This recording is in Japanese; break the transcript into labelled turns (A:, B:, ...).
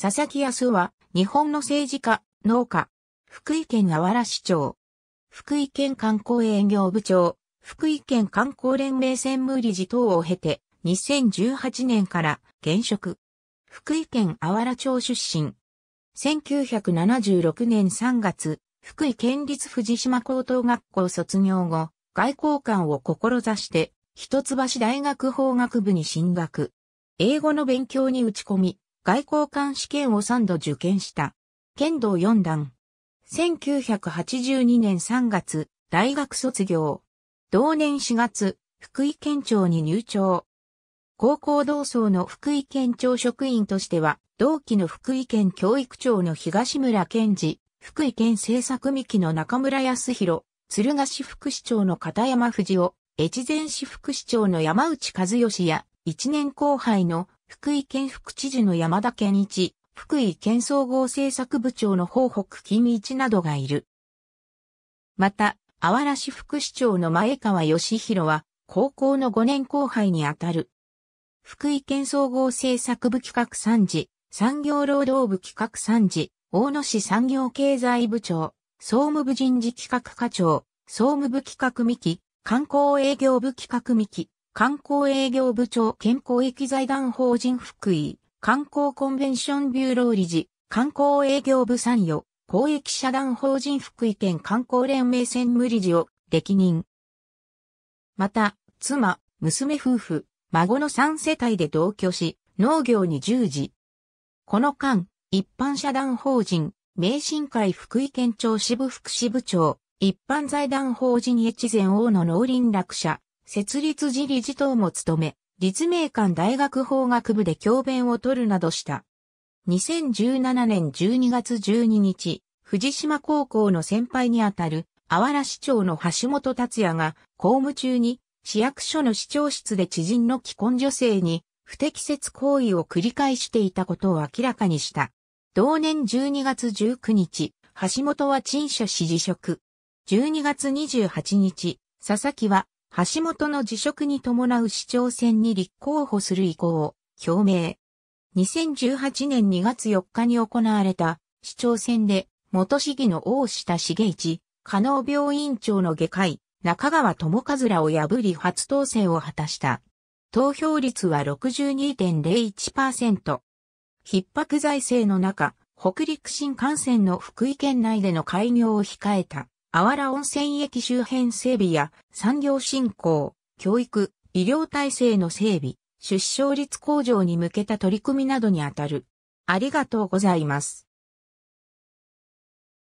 A: 佐々木康は、日本の政治家、農家、福井県あわら市長、福井県観光営業部長、福井県観光連盟専務理事等を経て、2018年から現職。福井県あわら町出身。1976年3月、福井県立藤島高等学校卒業後、外交官を志して、一橋大学法学部に進学。英語の勉強に打ち込み、外交官試験を3度受験した。剣道4段。1982年3月、大学卒業。同年4月、福井県庁に入庁。高校同窓の福井県庁職員としては、同期の福井県教育庁の東村健治、福井県政策三木の中村康弘、鶴ヶ市副市長の片山藤夫、越前市副市長の山内和義や、一年後輩の福井県副知事の山田健一、福井県総合政策部長の方北金一などがいる。また、あわら市副市長の前川義弘は、高校の5年後輩にあたる。福井県総合政策部企画参事、産業労働部企画参事、大野市産業経済部長、総務部人事企画課長、総務部企画三期、観光営業部企画三期、観光営業部長健康益財団法人福井、観光コンベンションビューロー理事、観光営業部参与、公益社団法人福井県観光連盟専務理事を歴任。また、妻、娘夫婦、孫の3世帯で同居し、農業に従事。この間、一般社団法人、名神会福井県庁支部副支部長、一般財団法人越前王の農林落社、設立時理事等も務め、立命館大学法学部で教鞭を取るなどした。2017年12月12日、藤島高校の先輩にあたる、あわら市長の橋本達也が、公務中に、市役所の市長室で知人の既婚女性に、不適切行為を繰り返していたことを明らかにした。同年12月19日、橋本は陳謝し辞職。12月28日、佐々木は橋本の辞職に伴う市長選に立候補する意向を表明。2018年2月4日に行われた市長選で元市議の大下茂一、加納病院長の外科医、中川智和らを破り初当選を果たした。投票率は62.01%。逼迫財政の中、北陸新幹線の福井県内での開業を控えたあわら温泉駅周辺整備や産業振興、教育、医療体制の整備、出生率向上に向けた取り組みなどにあたる。ありがとうございます。